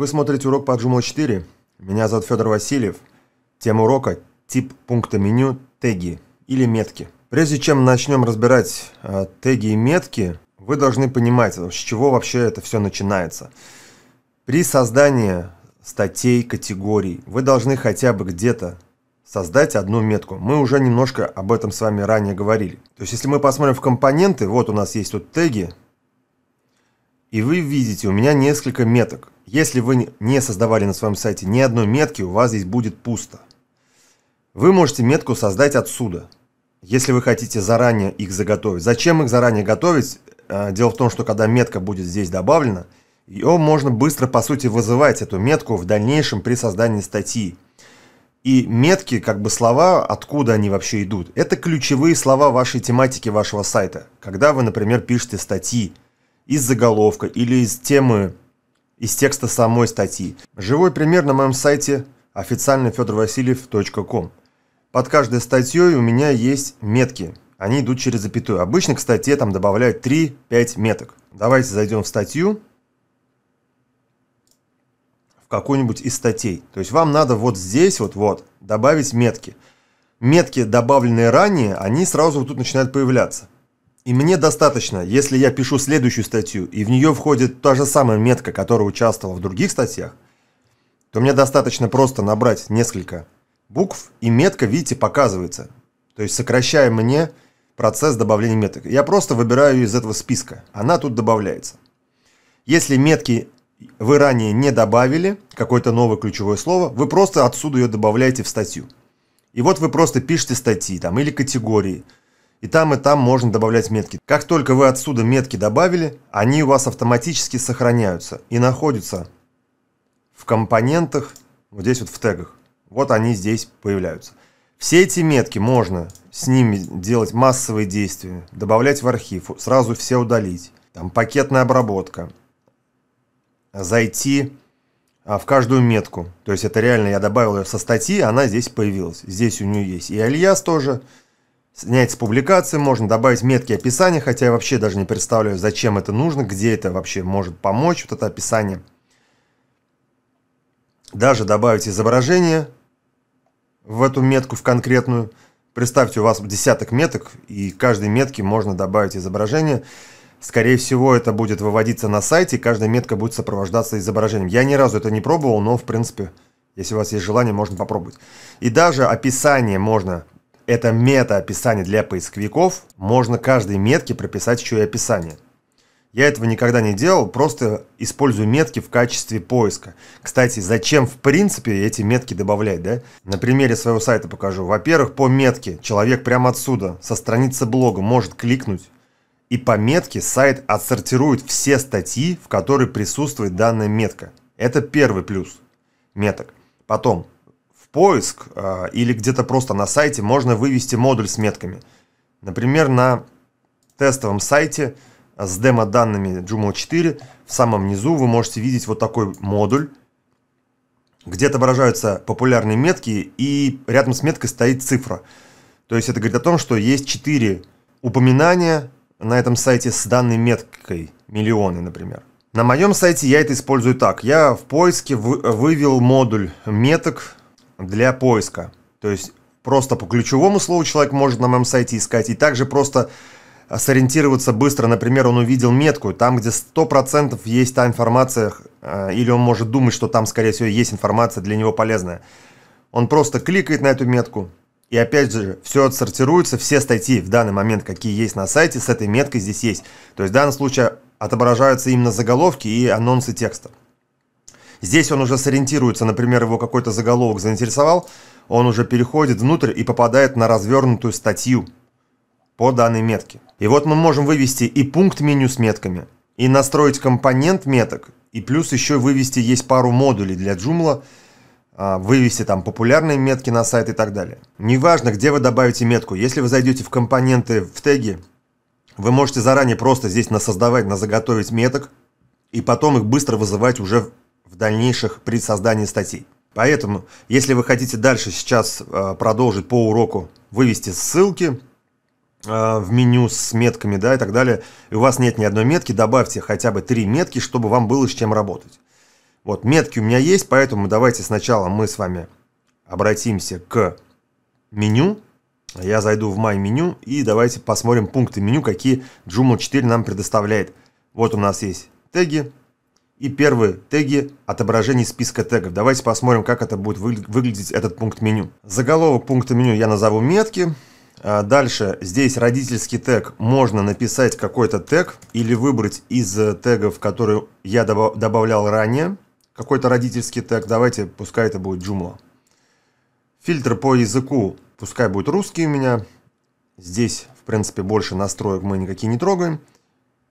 Вы смотрите урок по Джумо 4. Меня зовут Федор Васильев. Тема урока – тип пункта меню, теги или метки. Прежде чем начнем разбирать э, теги и метки, вы должны понимать, с чего вообще это все начинается. При создании статей, категорий, вы должны хотя бы где-то создать одну метку. Мы уже немножко об этом с вами ранее говорили. То есть, если мы посмотрим в компоненты, вот у нас есть тут теги, и вы видите, у меня несколько меток – если вы не создавали на своем сайте ни одной метки, у вас здесь будет пусто. Вы можете метку создать отсюда, если вы хотите заранее их заготовить. Зачем их заранее готовить? Э, дело в том, что когда метка будет здесь добавлена, ее можно быстро, по сути, вызывать, эту метку, в дальнейшем при создании статьи. И метки, как бы слова, откуда они вообще идут, это ключевые слова вашей тематики вашего сайта. Когда вы, например, пишете статьи из заголовка или из темы из текста самой статьи. Живой пример на моем сайте официально федоровасильев.ком. Под каждой статьей у меня есть метки. Они идут через запятую. Обычно к статье там добавляют 3-5 меток. Давайте зайдем в статью. В какую-нибудь из статей. То есть вам надо вот здесь вот-вот добавить метки. Метки, добавленные ранее, они сразу вот тут начинают появляться. И мне достаточно, если я пишу следующую статью, и в нее входит та же самая метка, которая участвовала в других статьях, то мне достаточно просто набрать несколько букв, и метка, видите, показывается. То есть сокращая мне процесс добавления меток. Я просто выбираю из этого списка. Она тут добавляется. Если метки вы ранее не добавили, какое-то новое ключевое слово, вы просто отсюда ее добавляете в статью. И вот вы просто пишете статьи там или категории – и там, и там можно добавлять метки. Как только вы отсюда метки добавили, они у вас автоматически сохраняются и находятся в компонентах, вот здесь вот в тегах. Вот они здесь появляются. Все эти метки можно с ними делать массовые действия, добавлять в архив, сразу все удалить. Там пакетная обработка. Зайти а, в каждую метку. То есть это реально я добавил ее со статьи, она здесь появилась. Здесь у нее есть и Альяс тоже, Снять с публикации можно, добавить метки описания, хотя я вообще даже не представляю, зачем это нужно, где это вообще может помочь, вот это описание. Даже добавить изображение в эту метку, в конкретную. Представьте, у вас десяток меток, и каждой метке можно добавить изображение. Скорее всего, это будет выводиться на сайте, и каждая метка будет сопровождаться изображением. Я ни разу это не пробовал, но, в принципе, если у вас есть желание, можно попробовать. И даже описание можно это мета-описание для поисковиков, можно каждой метке прописать еще и описание. Я этого никогда не делал, просто использую метки в качестве поиска. Кстати, зачем в принципе эти метки добавлять, да? На примере своего сайта покажу. Во-первых, по метке человек прямо отсюда, со страницы блога, может кликнуть. И по метке сайт отсортирует все статьи, в которые присутствует данная метка. Это первый плюс меток. Потом, поиск а, или где-то просто на сайте можно вывести модуль с метками. Например, на тестовом сайте с демо-данными Joomla 4 в самом низу вы можете видеть вот такой модуль, где отображаются популярные метки, и рядом с меткой стоит цифра. То есть это говорит о том, что есть 4 упоминания на этом сайте с данной меткой, миллионы, например. На моем сайте я это использую так. Я в поиске вывел модуль меток для поиска. То есть просто по ключевому слову человек может на моем сайте искать, и также просто сориентироваться быстро. Например, он увидел метку, там, где 100% есть та информация, э, или он может думать, что там, скорее всего, есть информация для него полезная. Он просто кликает на эту метку, и опять же, все отсортируется, все статьи в данный момент, какие есть на сайте, с этой меткой здесь есть. То есть в данном случае отображаются именно заголовки и анонсы текста. Здесь он уже сориентируется, например, его какой-то заголовок заинтересовал, он уже переходит внутрь и попадает на развернутую статью по данной метке. И вот мы можем вывести и пункт меню с метками, и настроить компонент меток, и плюс еще вывести есть пару модулей для Joomla, а, вывести там популярные метки на сайт и так далее. Неважно, где вы добавите метку, если вы зайдете в компоненты в теги, вы можете заранее просто здесь на создавать, на заготовить меток, и потом их быстро вызывать уже в дальнейших при создании статей. Поэтому, если вы хотите дальше сейчас э, продолжить по уроку, вывести ссылки э, в меню с метками да, и так далее, и у вас нет ни одной метки, добавьте хотя бы три метки, чтобы вам было с чем работать. Вот метки у меня есть, поэтому давайте сначала мы с вами обратимся к меню. Я зайду в My меню и давайте посмотрим пункты меню, какие Joomla 4 нам предоставляет. Вот у нас есть теги, и первые теги отображений списка тегов. Давайте посмотрим, как это будет выглядеть этот пункт меню. Заголовок пункта меню я назову метки. А, дальше здесь родительский тег. Можно написать какой-то тег или выбрать из э, тегов, которые я добавлял ранее. Какой-то родительский тег. Давайте, пускай это будет Joomla. Фильтр по языку. Пускай будет русский у меня. Здесь, в принципе, больше настроек мы никакие не трогаем.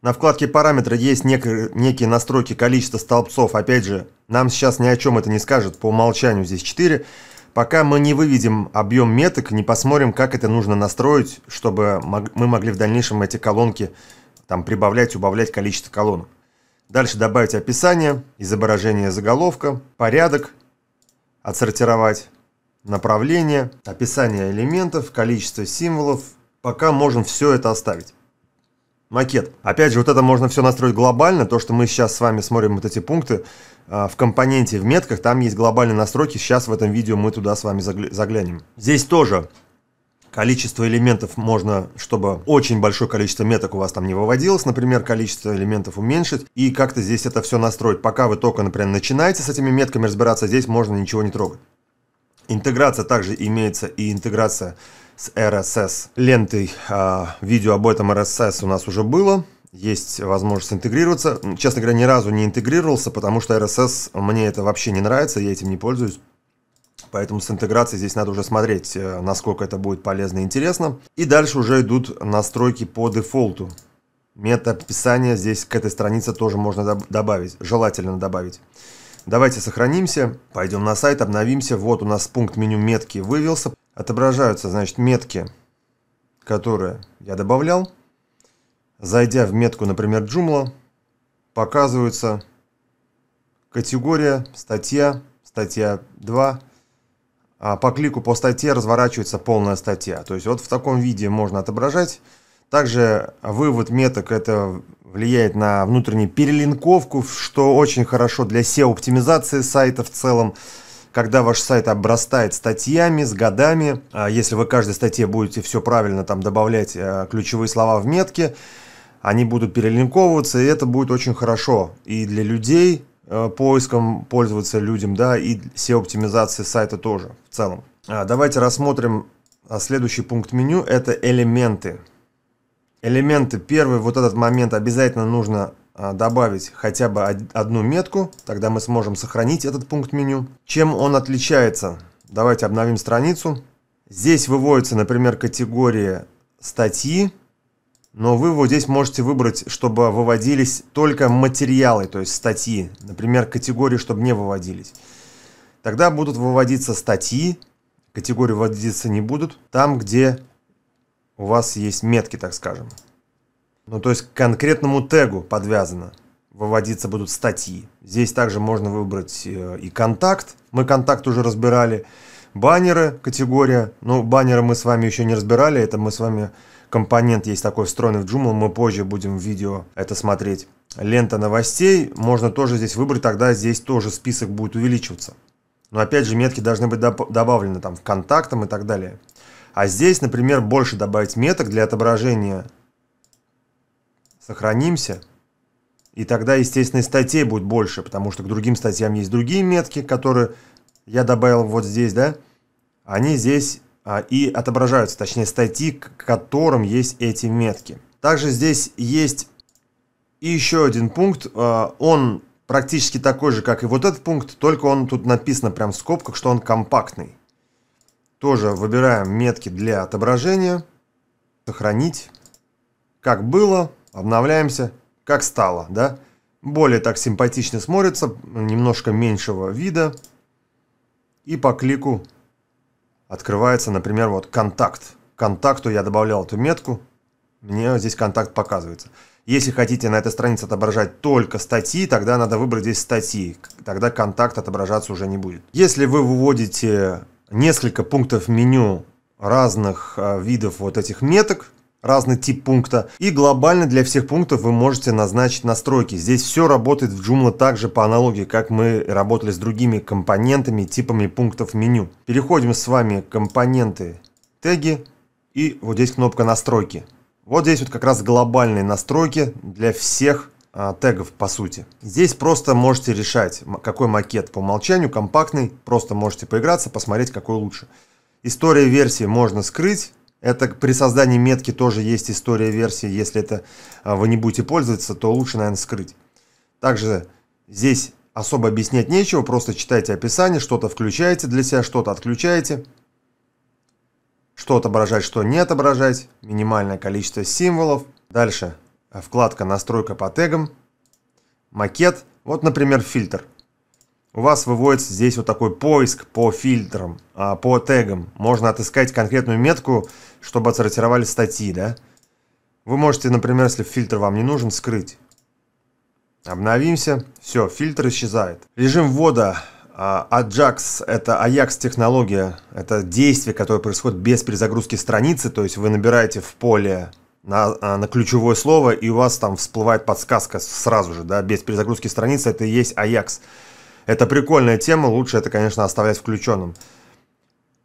На вкладке параметры есть некие, некие настройки количества столбцов. Опять же, нам сейчас ни о чем это не скажет. По умолчанию здесь 4. Пока мы не выведем объем меток, не посмотрим, как это нужно настроить, чтобы мы могли в дальнейшем эти колонки там прибавлять, убавлять количество колонок. Дальше добавить описание, изображение заголовка, порядок, отсортировать направление, описание элементов, количество символов. Пока можем все это оставить макет. Опять же, вот это можно все настроить глобально. То, что мы сейчас с вами смотрим вот эти пункты а, в компоненте, в метках, там есть глобальные настройки. Сейчас в этом видео мы туда с вами заглянем. Здесь тоже количество элементов можно, чтобы очень большое количество меток у вас там не выводилось, например, количество элементов уменьшить и как-то здесь это все настроить. Пока вы только, например, начинаете с этими метками разбираться, здесь можно ничего не трогать. Интеграция также имеется и интеграция с RSS лентой. А, видео об этом RSS у нас уже было. Есть возможность интегрироваться. Честно говоря, ни разу не интегрировался, потому что RSS мне это вообще не нравится, я этим не пользуюсь. Поэтому с интеграцией здесь надо уже смотреть, э, насколько это будет полезно и интересно. И дальше уже идут настройки по дефолту. Метаописание здесь к этой странице тоже можно добавить, желательно добавить. Давайте сохранимся, пойдем на сайт, обновимся. Вот у нас пункт меню метки вывелся отображаются, значит, метки, которые я добавлял. Зайдя в метку, например, Joomla, показываются категория, статья, статья 2. А по клику по статье разворачивается полная статья. То есть вот в таком виде можно отображать. Также вывод меток это влияет на внутреннюю перелинковку, что очень хорошо для SEO-оптимизации сайта в целом когда ваш сайт обрастает статьями с годами, а если вы каждой статье будете все правильно там добавлять э, ключевые слова в метки, они будут перелинковываться, и это будет очень хорошо и для людей, э, поиском пользоваться людям, да, и SEO-оптимизации сайта тоже в целом. А, давайте рассмотрим а, следующий пункт меню, это элементы. Элементы, первый вот этот момент обязательно нужно а, добавить хотя бы одну метку, тогда мы сможем сохранить этот пункт меню. Чем он отличается? Давайте обновим страницу. Здесь выводится, например, категория статьи, но вы вот здесь можете выбрать, чтобы выводились только материалы, то есть статьи. Например, категории, чтобы не выводились. Тогда будут выводиться статьи, категории выводиться не будут, там, где у вас есть метки, так скажем. Ну, то есть к конкретному тегу подвязано. Выводиться будут статьи. Здесь также можно выбрать э, и контакт. Мы контакт уже разбирали. Баннеры, категория. Ну, баннеры мы с вами еще не разбирали. Это мы с вами... Компонент есть такой встроенный в Joomla. Мы позже будем в видео это смотреть. Лента новостей. Можно тоже здесь выбрать. Тогда здесь тоже список будет увеличиваться. Но опять же, метки должны быть добавлены там в контактам и так далее. А здесь, например, больше добавить меток для отображения сохранимся, и тогда, естественно, статей будет больше, потому что к другим статьям есть другие метки, которые я добавил вот здесь, да, они здесь а, и отображаются, точнее, статьи, к которым есть эти метки. Также здесь есть и еще один пункт, а, он практически такой же, как и вот этот пункт, только он тут написано прям в скобках, что он компактный. Тоже выбираем метки для отображения, сохранить, как было, Обновляемся, как стало, да? Более так симпатично смотрится, немножко меньшего вида. И по клику открывается, например, вот контакт. К контакту я добавлял эту метку. Мне здесь контакт показывается. Если хотите на этой странице отображать только статьи, тогда надо выбрать здесь статьи. Тогда контакт отображаться уже не будет. Если вы выводите несколько пунктов меню разных э, видов вот этих меток, разный тип пункта. И глобально для всех пунктов вы можете назначить настройки. Здесь все работает в Joomla так же по аналогии, как мы работали с другими компонентами и типами пунктов меню. Переходим с вами компоненты теги и вот здесь кнопка настройки. Вот здесь вот как раз глобальные настройки для всех а, тегов по сути. Здесь просто можете решать, какой макет по умолчанию компактный, просто можете поиграться, посмотреть, какой лучше. История версии можно скрыть, это при создании метки тоже есть история версии. Если это а, вы не будете пользоваться, то лучше, наверное, скрыть. Также здесь особо объяснять нечего, просто читайте описание, что-то включаете для себя, что-то отключаете. Что отображать, что не отображать. Минимальное количество символов. Дальше вкладка «Настройка по тегам». Макет. Вот, например, фильтр у вас выводится здесь вот такой поиск по фильтрам, а, по тегам. Можно отыскать конкретную метку, чтобы отсортировали статьи, да? Вы можете, например, если фильтр вам не нужен, скрыть. Обновимся. Все, фильтр исчезает. Режим ввода. А, Ajax – это Ajax технология. Это действие, которое происходит без перезагрузки страницы. То есть вы набираете в поле на, а, на ключевое слово, и у вас там всплывает подсказка сразу же, да, без перезагрузки страницы. Это и есть Ajax. Это прикольная тема, лучше это, конечно, оставлять включенным.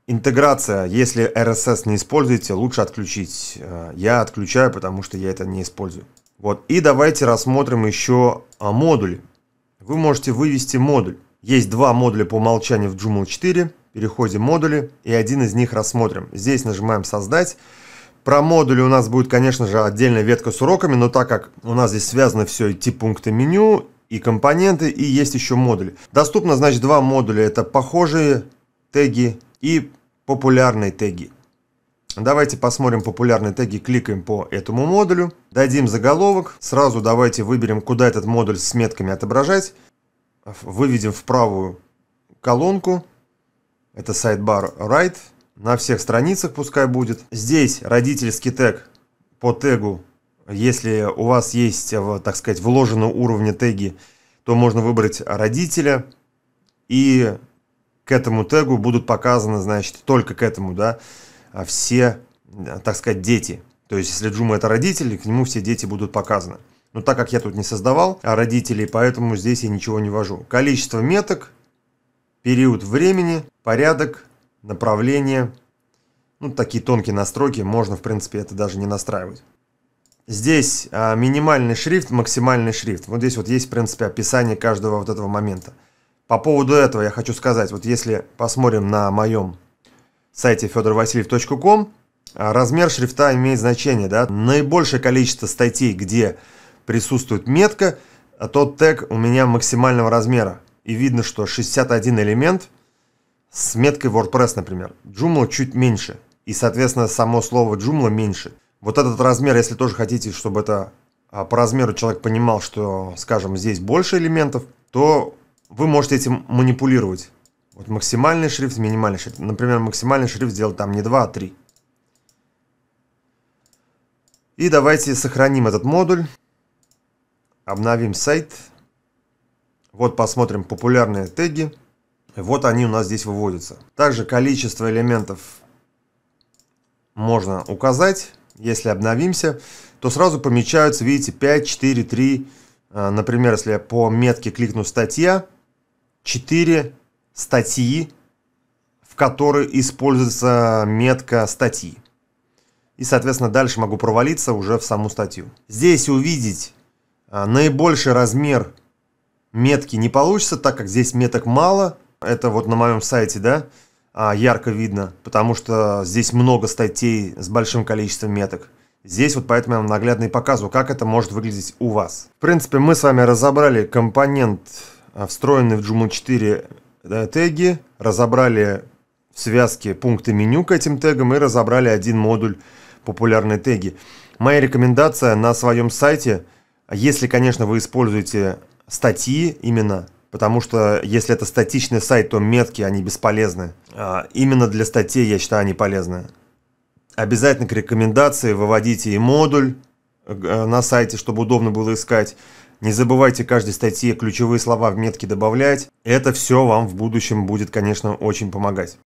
Интеграция, если RSS не используете, лучше отключить. Э, я отключаю, потому что я это не использую. Вот. И давайте рассмотрим еще а, модули. Вы можете вывести модуль. Есть два модуля по умолчанию в Joomla 4. Переходим в модули и один из них рассмотрим. Здесь нажимаем «Создать». Про модули у нас будет, конечно же, отдельная ветка с уроками, но так как у нас здесь связано все и пункты меню, и компоненты, и есть еще модули. Доступно, значит, два модуля. Это похожие теги и популярные теги. Давайте посмотрим популярные теги, кликаем по этому модулю, дадим заголовок, сразу давайте выберем, куда этот модуль с метками отображать, выведем в правую колонку, это сайт right, на всех страницах пускай будет. Здесь родительский тег по тегу если у вас есть, э, так сказать, вложенные уровни теги, то можно выбрать родителя, и к этому тегу будут показаны, значит, только к этому, да, а все, э, так сказать, дети. То есть, если Джума это родители, к нему все дети будут показаны. Но так как я тут не создавал родителей, поэтому здесь я ничего не вожу. Количество меток, период времени, порядок, направление. Ну, такие тонкие настройки, можно, в принципе, это даже не настраивать. Здесь а, минимальный шрифт, максимальный шрифт. Вот здесь вот есть, в принципе, описание каждого вот этого момента. По поводу этого я хочу сказать, вот если посмотрим на моем сайте fedorvasiliev.com, а, размер шрифта имеет значение, да? Наибольшее количество статей, где присутствует метка, а, тот тег у меня максимального размера. И видно, что 61 элемент с меткой WordPress, например. Joomla чуть меньше. И, соответственно, само слово Joomla меньше – вот этот размер, если тоже хотите, чтобы это а, по размеру человек понимал, что, скажем, здесь больше элементов, то вы можете этим манипулировать. Вот максимальный шрифт, минимальный шрифт. Например, максимальный шрифт сделать там не 2, а 3. И давайте сохраним этот модуль. Обновим сайт. Вот посмотрим популярные теги. Вот они у нас здесь выводятся. Также количество элементов можно указать если обновимся, то сразу помечаются, видите, 5, 4, 3. Например, если я по метке кликну «Статья», 4 статьи, в которой используется метка статьи. И, соответственно, дальше могу провалиться уже в саму статью. Здесь увидеть а, наибольший размер метки не получится, так как здесь меток мало. Это вот на моем сайте, да, а, ярко видно, потому что здесь много статей с большим количеством меток. Здесь вот поэтому я вам наглядно и показываю, как это может выглядеть у вас. В принципе, мы с вами разобрали компонент, а, встроенный в Joomla 4 да, теги, разобрали в связке пункты меню к этим тегам и разобрали один модуль популярные теги. Моя рекомендация на своем сайте, если, конечно, вы используете статьи именно, потому что если это статичный сайт, то метки, они бесполезны. А именно для статей, я считаю, они полезны. Обязательно к рекомендации выводите и модуль э, на сайте, чтобы удобно было искать. Не забывайте каждой статье ключевые слова в метки добавлять. Это все вам в будущем будет, конечно, очень помогать.